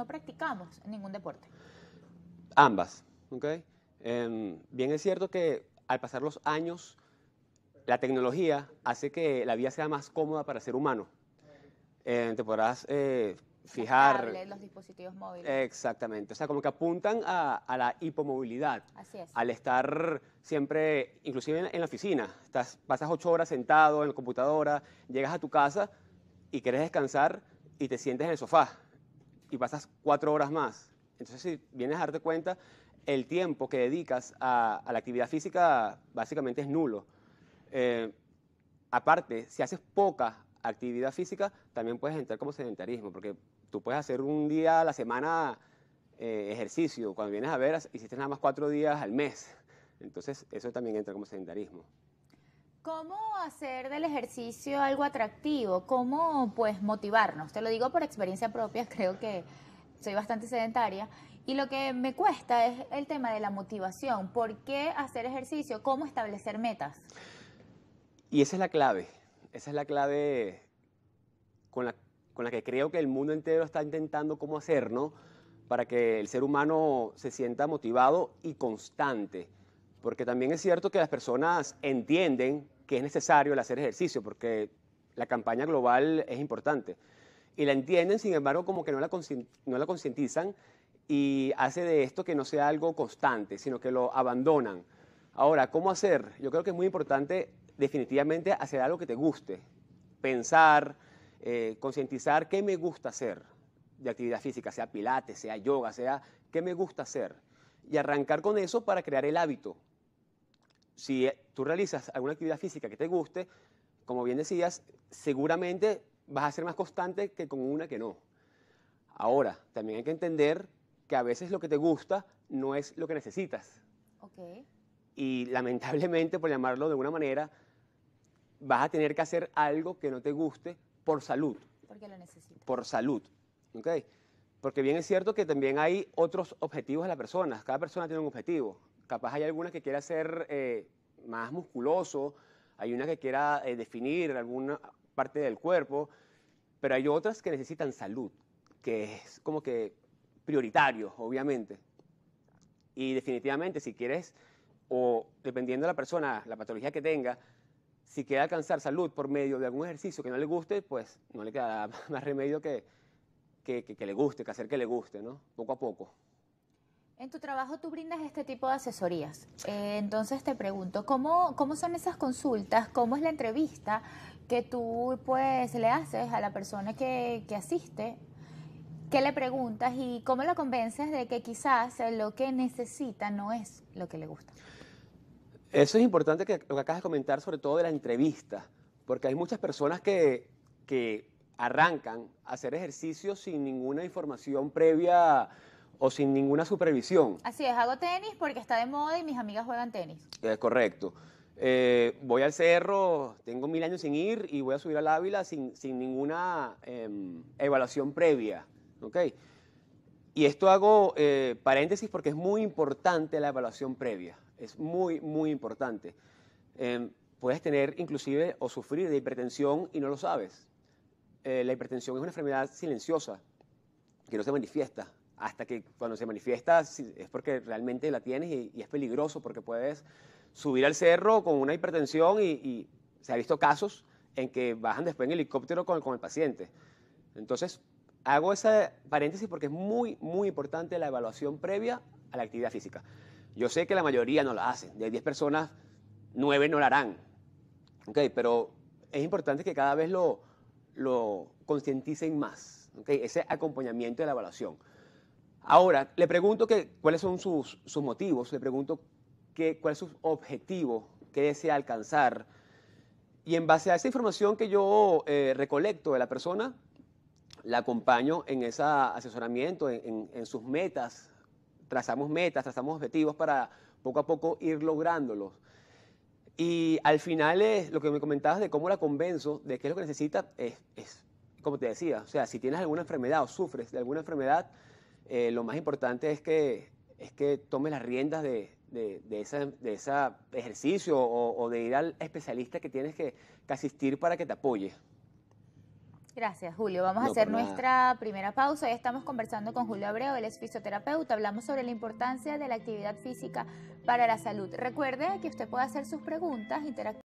no practicamos ningún deporte. Ambas, ¿ok? Em, bien es cierto que al pasar los años, la tecnología hace que la vida sea más cómoda para ser humano. Em, te podrás eh, fijar... los dispositivos móviles. Exactamente, o sea, como que apuntan a, la hipomovilidad. Así Al estar siempre, inclusive en, la oficina, estás, pasas ocho horas sentado en la computadora, llegas a tu casa y quieres descansar y te sientes en el sofá y pasas cuatro horas más. Entonces, si vienes a darte cuenta, el tiempo que dedicas a, la actividad física básicamente es nulo. Eh, aparte, si haces poca actividad física, también puedes entrar como sedentarismo, porque tú puedes hacer un día a la semana eh, ejercicio. Cuando vienes a veras ver, hiciste nada más cuatro días al mes. Entonces, eso también entra como sedentarismo. ¿Cómo hacer del ejercicio algo atractivo? ¿Cómo pues motivarnos? Te lo digo por experiencia propia, creo que soy bastante sedentaria y lo que me cuesta es el tema de la motivación. ¿Por qué hacer ejercicio? ¿Cómo establecer metas? Y esa es la clave, esa es la clave con la, con la que creo que el mundo entero está intentando cómo hacer, ¿no? Para que el ser humano se sienta motivado y constante porque también es cierto que las personas entienden que es necesario el hacer ejercicio, porque la campaña global es importante. Y la entienden, sin embargo, como que no la, concientizan y hace de esto que no sea algo constante, sino que lo abandonan. Ahora, ¿cómo hacer? Yo creo que es muy importante definitivamente hacer algo que te guste, pensar, eh, concientizar qué me gusta hacer de actividad física, sea pilates, sea yoga, sea qué me gusta hacer, y arrancar con eso para crear el hábito, si eh, tú realizas alguna actividad física que te guste, como bien decías, seguramente vas a ser más constante que con una que no. Ahora, también hay que entender que a veces lo que te gusta no es lo que necesitas. Okay. Y lamentablemente, por llamarlo de alguna manera, vas a tener que hacer algo que no te guste por salud. Porque lo necesitas. Por salud. ¿okay? Porque bien es cierto que también hay otros objetivos de la persona. Cada persona tiene un objetivo. Capaz hay alguna que quiera ser eh, más musculoso, hay una que quiera eh, definir alguna parte del cuerpo, pero hay otras que necesitan salud, que es como que prioritario, obviamente. Y definitivamente, si quieres, o dependiendo de la persona, la patología que tenga, si quiere alcanzar salud por medio de algún ejercicio que no le guste, pues no le queda más remedio que, que, le guste, que hacer que le guste, ¿no? Poco a poco. En tu trabajo tú brindas este tipo de asesorías. Eh, entonces te pregunto, ¿cómo, ¿cómo son esas consultas? ¿Cómo es la entrevista que tú pues le haces a la persona que, asiste? ¿Qué le preguntas y cómo lo convences de que quizás lo que necesita no es lo que le gusta? Eso es importante que lo que acabas de comentar, sobre todo de la entrevista, porque hay muchas personas que, que arrancan a hacer ejercicio sin ninguna información previa o sin ninguna supervisión. Así es, hago tenis porque está de moda y mis amigas juegan tenis. Es correcto. Eh, voy al cerro, tengo mil años sin ir y voy a subir al Ávila sin, sin ninguna em, evaluación previa. ¿okay? Y esto hago eh, paréntesis porque es muy importante la evaluación previa. Es muy, muy importante. Em, puedes tener inclusive o sufrir de hipertensión y no lo sabes. Eh, la hipertensión es una enfermedad silenciosa que no se manifiesta hasta que cuando se manifiesta es porque realmente la tienes y, es peligroso porque puedes subir al cerro con una hipertensión y, se ha visto casos en que bajan después en helicóptero con, el paciente. Entonces, hago ese paréntesis porque es muy, muy importante la evaluación previa a la actividad física. Yo sé que la mayoría no la hacen, de 10 personas, 9 no la harán. pero es importante que cada vez lo, lo concienticen más, ese acompañamiento de la evaluación. Ahora, le pregunto cuáles son sus, sus, motivos, le pregunto que, cuál es su objetivo, qué desea alcanzar. Y en base a esa información que yo eh, recolecto de la persona, la acompaño en ese asesoramiento, en, en, sus metas. Trazamos metas, trazamos objetivos para poco a poco ir lográndolos. Y al final es lo que me comentabas de cómo la convenzo, de qué es lo que necesita, es, es como te decía, o sea, si tienes alguna enfermedad o sufres de alguna enfermedad, eh, lo más importante es que, es que tome las riendas de, de, de ese ejercicio o, de ir al especialista que tienes que, que asistir para que te apoye. Gracias, Julio. Vamos a hacer nuestra primera pausa. y estamos conversando con Julio Abreu, él es fisioterapeuta. Hablamos sobre la importancia de la actividad física para la salud. Recuerde que usted puede hacer sus preguntas, interactuar.